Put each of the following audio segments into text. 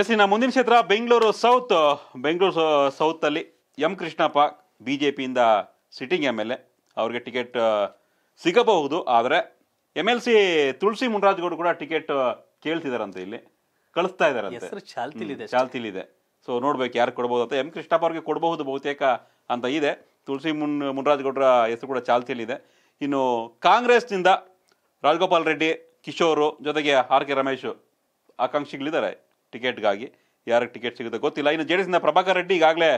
S ಇನ್ನು ಮುಂದಿನ ಕ್ಷೇತ್ರ ಬೆಂಗಳೂರು ಸೌತ್ ಬೆಂಗಳೂರು ಸೌತಲ್ಲಿ ಎಂ ಕೃಷ್ಣಪ್ಪ ಬಿ ಜೆ ಪಿಯಿಂದ ಸಿಟ್ಟಿಂಗ್ ಎಮ್ ಎಲ್ ಎ ಅವ್ರಿಗೆ ಟಿಕೆಟ್ ಸಿಗಬಹುದು ಆದರೆ ಎಮ್ ಎಲ್ ಸಿ ತುಳಸಿ ಮುನ್ರಾಜ್ಗೌಡ್ರು ಕೂಡ ಟಿಕೆಟ್ ಕೇಳ್ತಿದಾರಂತೆ ಇಲ್ಲಿ ಕಳಿಸ್ತಾ ಇದಾರಂತೆ ಚಾಲ್ತಿಲಿದೆ ಸೊ ನೋಡ್ಬೇಕು ಯಾರು ಕೊಡ್ಬೋದು ಅಂತ ಎಂ ಕೃಷ್ಣಪ್ಪ ಅವ್ರಿಗೆ ಕೊಡಬಹುದು ಬಹುತೇಕ ಅಂತ ಇದೆ ತುಳಸಿ ಮುನ್ ಗೌಡ್ರ ಹೆಸರು ಕೂಡ ಚಾಲ್ತಿಯಲ್ಲಿದೆ ಇನ್ನು ಕಾಂಗ್ರೆಸ್ನಿಂದ ರಾಜಗೋಪಾಲ್ ರೆಡ್ಡಿ ಕಿಶೋರು ಜೊತೆಗೆ ಆರ್ ಕೆ ರಮೇಶ್ ಆಕಾಂಕ್ಷಿಗಳಿದ್ದಾರೆ ಟಿಕೆಟ್ಗಾಗಿ ಯಾರಿಗೆ ಟಿಕೆಟ್ ಸಿಗುತ್ತೆ ಗೊತ್ತಿಲ್ಲ ಇನ್ನು ಜೆ ಡಿ ಎಸ್ನ ಪ್ರಭಾಕರ್ ರೆಡ್ಡಿ ಈಗಾಗಲೇ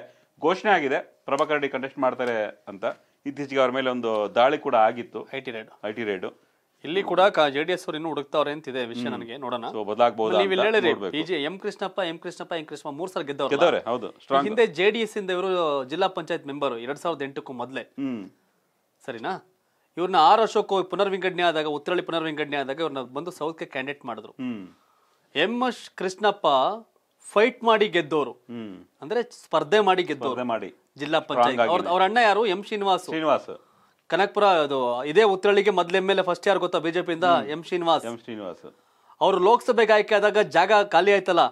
ಘೋಷಣೆ ಆಗಿದೆ ಪ್ರಭಾಕರ್ ರೆಡ್ಡಿ ಕಂಟೆಸ್ಟ್ ಮಾಡ್ತಾರೆ ಅಂತ ಇತ್ತೀಚೆಗೆ ಅವ್ರ ಮೇಲೆ ಒಂದು ದಾಳಿ ಕೂಡ ಆಗಿತ್ತು I T raid I T raid ಇಲ್ಲಿ ಕೂಡ ಜೆ ಡಿ ಎಸ್ ಅವರು ಇನ್ನೂ ಹುಡುಕ್ತಾವ್ರೆ ಅಂತಿದೆ ವಿಷಯ ನನಗೆ ನೋಡೋಣ ನೀವು M Krishnappa M Krishnappa M Krishnappa ಮೂರ್ ಸಲ ಗೆದ್ದವ್ರು ಹೌದು ಹಿಂದೆ ಜೆ ಡಿ ಎಸ್ ಇಂದ ಇವರು ಜಿಲ್ಲಾ ಪಂಚಾಯತ್ ಮೆಂಬರ್ ಎರಡ್ ಸಾವಿರದ ಎಂಟಕ್ಕೂ ಮೊದಲೇ ಸರಿನಾ ಇವ್ರನ್ನ ಆರು ವರ್ಷಕ್ಕೂ ಪುನರ್ವಿಂಗಡಣೆ ಆದಾಗ ಉತ್ತರಳ್ಳಿ ಪುನರ್ವಿಂಗಡಣೆ ಆದಾಗ ಇವ್ರನ್ನ ಬಂದು ಸೌತ್ಗೆ ಕ್ಯಾಂಡಿಡೇಟ್ ಮಾಡಿದ್ರು ಎಂ ಎಸ್ ಕೃಷ್ಣಪ್ಪ ಫೈಟ್ ಮಾಡಿ ಗೆದ್ದವರು ಅಂದ್ರೆ ಸ್ಪರ್ಧೆ ಮಾಡಿ ಗೆದ್ದವರು ಜಿಲ್ಲಾ ಪಂಚಾಯತ್ ಅವ್ರ ಅಣ್ಣ ಯಾರು ಎಂ ಶ್ರೀನಿವಾಸ್ ಶ್ರೀನಿವಾಸ್ ಕನಕ್ಪುರ ಅದು ಇದೇ ಉತ್ತರಳಿಗೆ ಮೊದ್ಲ ಎಮ್ ಎಲ್ ಫಸ್ಟ್ ಯಾರು ಗೊತ್ತಾ ಬಿಜೆಪಿಯಿಂದ ಎಂ ಶ್ರೀನಿವಾಸ್ ಎಂ ಶ್ರೀನಿವಾಸ್ ಅವರು ಲೋಕಸಭೆಗೆ ಆಯ್ಕೆ ಆದಾಗ ಜಾಗ ಖಾಲಿ ಆಯ್ತಲ್ಲ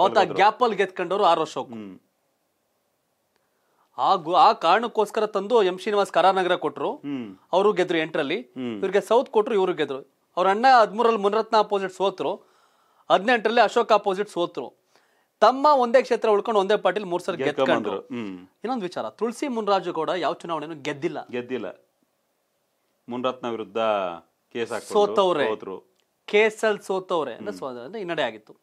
ಅವತ್ತ ಗ್ಯಾಪ್ ಅಲ್ಲಿ ಗೆದ್ಕೊಂಡವ್ರು ಆರ್ ಅಶೋಕ್ ಆ ಆ ಕಾರಣಕ್ಕೋಸ್ಕರ ತಂದು ಎಂ ಶ್ರೀನಿವಾಸ್ ಕರಾನಗರ ಕೊಟ್ರು ಅವರು ಗೆದ್ರು ಎಂಟ್ರಲ್ಲಿ ಇವ್ರಿಗೆ ಸೌತ್ ಕೊಟ್ರು ಇವ್ರು ಗೆದ್ರು ಅವ್ರ ಅಣ್ಣ ಹದ್ಮೂರಲ್ಲಿ ಮುನರತ್ನ ಅಪೋಸಿಟ್ ಸೋತ್ರು ಹದಿನೆಂಟರಲ್ಲಿ ಅಶೋಕ್ ಅಪೋಸಿಟ್ ಸೋತರು ತಮ್ಮ ಒಂದೇ ಕ್ಷೇತ್ರ ಉಳ್ಕೊಂಡು ಒಂದೇ ಪಾಟೀಲ್ ಮೂರ್ ಸಲ ಗೆದ್ದು ಇನ್ನೊಂದು ವಿಚಾರ ತುಳಸಿ ಮುನ್ರಾಜು ಕೂಡ ಯಾವ ಚುನಾವಣೆಯನ್ನು ಗೆದ್ದಿಲ್ಲ ಗೆದ್ದಿಲ್ಲ ಮುನ್ರತ್ನ ವಿರುದ್ಧ ಕೇಸ್ ಸೋತವ್ರೆ ಸೋತವ್ರೆ ಹಿನ್ನಡೆ ಆಗಿತ್ತು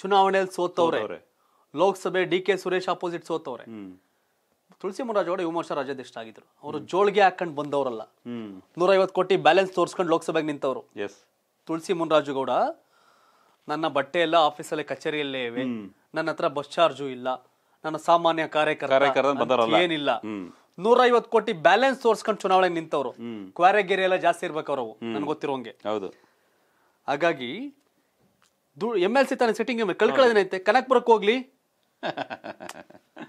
ಚುನಾವಣೆಯಲ್ಲಿ ಸೋತವ್ರೆ Lok Sabha D K Suresh opposite ಸೋತವ್ರೆ ತುಳಸಿ ಮುನ್ರಾಜು ಗೌಡ ಯುವ ಮೋರ್ಚಾ ರಾಜ್ಯಾಧ್ಯಕ್ಷ ಆಗಿದ್ರು ಅವರು ಜೋಳಿಗೆ ಹಾಕೊಂಡು ಬಂದವರಲ್ಲ ನೂರೈವತ್ತು ಕೋಟಿ ಬ್ಯಾಲೆನ್ಸ್ ತೋರಿಸ್ಕೊಂಡು ಲೋಕಸಭೆಗೆ ನಿಂತವರು ತುಳಸಿ ಮುನ್ರಾಜು ಗೌಡ ನನ್ನ ಬಟ್ಟೆ ಎಲ್ಲಾ ಆಫೀಸಲ್ಲೇ ಕಚೇ รีย ಲ್ಲೇ ಇದೆ ನನ್ನತ್ರ ಬಸ್ ಚಾರ್ಜ್ ಇಲ್ಲ ನಾನು ಸಾಮಾನ್ಯ ಕಾರ್ಯಕರ್ತ ಏನಿಲ್ಲ 150 ಕೋಟಿ ಬ್ಯಾಲೆನ್ಸ್ ತೋರ್ಸ್ಕೊಂಡು ಚುನಾವಣೆಗೆ ನಿಂತವರು ಕ್ವಾರೆಗೆರಿಯಲ್ಲ ಜಾಸ್ತಿ ಇರಬೇಕು ಅವರು ನನಗೆ ಗೊತ್ತಿರೋಂಗೆ ಹೌದು ಹಾಗಾಗಿ ಎಂಎಲ್ಸಿ ತಾನೆ ಸೆಟ್ಟಿಂಗ್ ಇದೆ ಕಳ್ಕಳ್ನೆ ಇದೆ ಕನಕ ಬರಕ ಹೋಗ್ಲಿ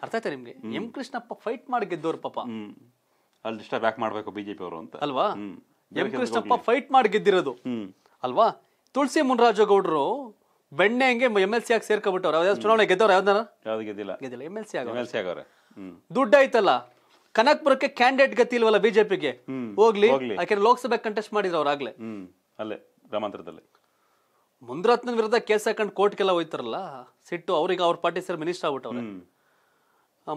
ಅರ್ಥ ಆಯ್ತಾ ನಿಮಗೆ ಎಂ ಕೃಷ್ಣ ಫೈಟ್ ಮಾಡ್ ಗೆದ್ದವರು ಪಾಪ ಅಲ್ ದಿಸ್ತ ಬ್ಯಾಕ್ ಮಾಡಬೇಕು ಬಿಜೆಪಿ ಅವರು ಅಂತ ಅಲ್ವಾ ಎಂ ಕೃಷ್ಣ ಫೈಟ್ ಮಾಡ್ ಗೆದ್ದಿರೋದು ಅಲ್ವಾ ತುಲ್ಸಿ ಮುನರಾಜ ಗೌಡರು ಬೆಣ್ಣೆ ಹಂಗೆ ಎಮ್ ಎಲ್ ಸಿ ಆಗಿ ಸೇರ್ಕೊಬಿಟ್ಟವ್ರ ಚುನಾವಣೆ ಗೆದ್ದವ್ರ ಯಾವ್ದಾರ ಗೆದ್ದಿಲ್ಲ ಗೆದ್ದಿಲ್ಲ ಎಮ್ ಎಲ್ ಸಿ ಎಲ್ ದುಡ್ಡು ಆಯ್ತಲ್ಲ ಕನಕ್ಪುರಕ್ಕೆ ಕ್ಯಾಂಡಿಡೇಟ್ ಗತಿ ಇಲ್ವಲ್ಲ ಬಿಜೆಪಿಗೆ ಹೋಗ್ಲಿ ಯಾಕಂದ್ರೆ ಲೋಕಸಭೆ ಕಂಟೆಸ್ಟ್ ಮಾಡಿದ್ರು ಅವ್ರು ಆಗ್ಲೇ ಅಲ್ಲೇ ಗ್ರಾಮಾಂತರದಲ್ಲಿ ಮುಂದ್ರತ್ನ ವಿರುದ್ಧ ಕೇಸ್ ಹಾಕೊಂಡು ಕೋರ್ಟ್ಗೆಲ್ಲ ಹೋಯ್ತಾರಲ್ಲ ಸಿಟ್ಟು ಅವ್ರಿಗೆ ಅವ್ರ ಪಾರ್ಟಿ ಸೇರಿ ಮಿನಿಸ್ಟರ್ ಆಗ್ಬಿಟ್ಟವ್ರೆ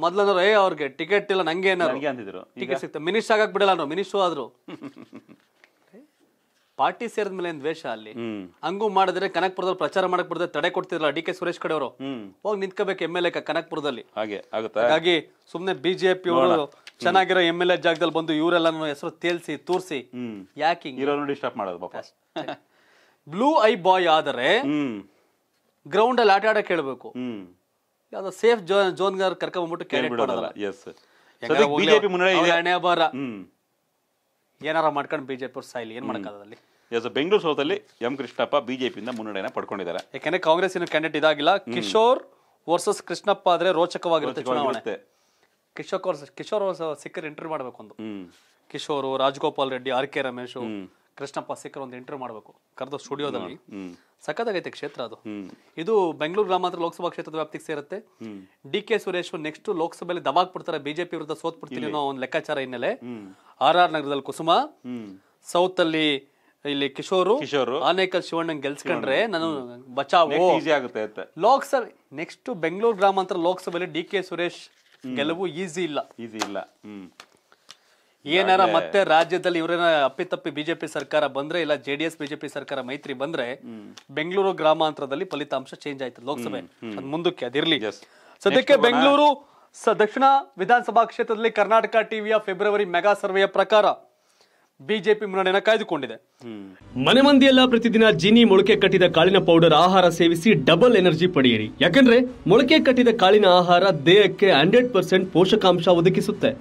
ಮೊದ್ಲಂದ್ರೆ ಏ ಅವ್ರಿಗೆ ಟಿಕೆಟ್ ಇಲ್ಲ ನಂಗೆ ಏನಾರು ಟಿಕೆಟ್ ಸಿಗ್ತ ಮಿನಿಸ್ಟರ್ ಆಗಕ್ ಬಿಡಲ್ಲ ನಾವು ಆದ್ರು ಪಾರ್ಟಿ ಸೇರಿದ ಮೇಲೆ ದ್ವೇಷ ಅಲ್ಲಿ ಹಂಗೂ ಮಾಡಿದ್ರೆ ಕನಕ್ಪುರದಲ್ಲಿ ಪ್ರಚಾರ ಮಾಡಕ್ ಬಿಡದೆ ತಡೆ ಕೊಡ್ತಿದ್ರಲ್ಲ ಡಿ ಕೆ ಸುರೇಶ್ ಕಡೆ ಅವರು ಹೋಗಿ ನಿಂತ್ಕೋಬೇಕು ಎಮ್ ಎಲ್ ಎ ಕನಕ್ಪುರದಲ್ಲಿ ಹಾಗೆ ಹಾಗಾಗಿ ಸುಮ್ನೆ ಬಿಜೆಪಿ ಚೆನ್ನಾಗಿರೋ ಎಮ್ ಎಲ್ ಎ ಜಾಗದಲ್ಲಿ ಬಂದು ಇವರೆಲ್ಲ ಹೆಸರು ತೇಲ್ಸಿ ತೋರಿಸಿ ಯಾಕೆ ಮಾಡೋದು ಬ್ಲೂ ಐ ಬಾಯ್ ಆದರೆ ಗ್ರೌಂಡ್ ಅಲ್ಲಿ ಆಟ ಆಡಕ್ ಕೇಳಬೇಕು ಯಾವ್ದೋ ಸೇಫ್ ಜೋನ್ ಗಾರ್ ಕರ್ಕೊಂಡ್ಬಿಟ್ಟು ಬಿಜೆಪಿ ಮುನ್ನಡೆ ಏನಾರ ಮಾಡ್ಕೊಂಡು ಬಿಜೆಪಿ ಸಾಯ್ಲಿ ಏನ್ ಮಾಡಕ್ಕಾಗದಲ್ಲಿ ಎಸ್ ಬೆಂಗಳೂರು ಸೌತಲ್ಲಿ ಎಂ ಕೃಷ್ಣಪ್ಪ ಬಿಜೆಪಿಯಿಂದ ಮುನ್ನಡೆಯನ್ನು ಪಡ್ಕೊಂಡಿದ್ದಾರೆ ಯಾಕೆಂದ್ರೆ ಕಾಂಗ್ರೆಸ್ ಇನ್ನು ಕ್ಯಾಂಡಿಡೇಟ್ ಇದಾಗಿಲ್ಲ ಕಿಶೋರ್ ವರ್ಸಸ್ ಕೃಷ್ಣಪ್ಪ ಆದ್ರೆ ರೋಚಕವಾಗಿರುತ್ತೆ ಚುನಾವಣೆ ಕಿಶೋರ್ ಕಿಶೋರ್ ಸಿಕ್ಕರ್ ಇಂಟರ್ವ್ಯೂ ಮಾಡಬೇಕು ಒಂದು ಕಿಶೋರ್ ರಾಜಗೋಪಾಲ್ ರೆಡ್ಡಿ ಆರ್ ಕೆ ರಮೇಶ್ ಕೃಷ್ಣಪ್ಪ ಸಿಕ್ಕರ್ ಒಂದು ಇಂಟರ್ವ್ಯೂ ಮಾಡಬೇಕು ಕರೆದ ಸ್ಟುಡಿಯೋದಲ್ಲಿ ಆಗೈತೆ ಕ್ಷೇತ್ರ ಅದು ಇದು ಬೆಂಗಳೂರು ಗ್ರಾಮಾಂತರ ಲೋಕಸಭಾ ಕ್ಷೇತ್ರದ ವ್ಯಾಪ್ತಿಗೆ ಸೇರುತ್ತೆ ಡಿ ಕೆ ಸುರೇಶ್ ನೆಕ್ಸ್ಟ್ ಲೋಕಸಭೆಯಲ್ಲಿ ದಬಾಕ್ ಬಿಡ್ತಾರೆ ಬಿಜೆಪಿ ವಿರುದ್ಧ ಸೋತ್ ಬಿಡ್ತೀನಿ ಅನ್ನೋ ಒಂದು ಲೆಕ್ಕಾಚಾರ ಹಿನ್ನೆಲೆ ಆರ್ ಆರ್ ನಗರದಲ್ಲಿ ಕುಸುಮ ಸೌತ್ ಅಲ್ಲಿ ಇಲ್ಲಿ ಕಿಶೋರು ಕಿಶೋರ್ ಆನೇಕಲ್ ಶಿವಣ್ಣನ್ ಗೆಲ್ಸ್ಕೊಂಡ್ರೆ ನಾನು ಬಚಾವೋ ಈಸಿ ಆಗುತ್ತೆ ಲೋಕಸಭೆ ನೆಕ್ಸ್ಟ್ ಬೆಂಗಳೂರು ಗ್ರಾಮಾಂತರ ಲೋಕಸಭೆಯಲ್ಲಿ ಡಿ ಕೆ ಸುರೇಶ್ ಗೆಲುವು ಈಸಿ ಇಲ್ಲ ಈಸಿ ಇಲ್ಲ ಏನಾರ ಮತ್ತೆ ರಾಜ್ಯದಲ್ಲಿ ಇವರೇನ ಅಪ್ಪಿತಪ್ಪಿ ಬಿಜೆಪಿ ಸರ್ಕಾರ ಬಂದ್ರೆ ಇಲ್ಲ ಜೆಡಿಎಸ್ ಬಿಜೆಪಿ ಸರ್ಕಾರ ಮೈತ್ರಿ ಬಂದ್ರೆ ಬೆಂಗಳೂರು ಗ್ರಾಮಾಂತರದಲ್ಲಿ ಫಲಿತಾಂಶ ಚೇಂಜ್ ಆಯ್ತು ಲೋಕಸಭೆ ಮುಂದಕ್ಕೆ ಅದಿರ್ಲಿ ಸದ್ಯಕ್ಕೆ ಬೆಂಗಳೂರು ದಕ್ಷಿಣ ವಿಧಾನಸಭಾ ಕ್ಷೇತ್ರದಲ್ಲಿ ಕರ್ನಾಟಕ ಟಿವಿಯ ಫೆಬ್ರವರಿ ಮೆಗಾ ಸರ್ವೆಯ ಪ್ರಕಾರ ಬಿಜೆಪಿ ಮುನ್ನಡೆಯನ್ನು ಕಾಯ್ದುಕೊಂಡಿದೆ ಮನೆ ಮಂದಿಯೆಲ್ಲ ಪ್ರತಿದಿನ ಜಿನಿ ಮೊಳಕೆ ಕಟ್ಟಿದ ಕಾಳಿನ ಪೌಡರ್ ಆಹಾರ ಸೇವಿಸಿ ಡಬಲ್ ಎನರ್ಜಿ ಪಡೆಯಿರಿ ಯಾಕಂದ್ರೆ ಮೊಳಕೆ ಕಟ್ಟಿದ ಕಾಳಿನ ಆಹಾರ ದೇಹಕ್ಕೆ ಹಂಡ್ರೆಡ್ ಪರ್ಸೆಂಟ್ ಪೋಷಕಾಂಶ ಒದಗಿಸುತ್ತೆ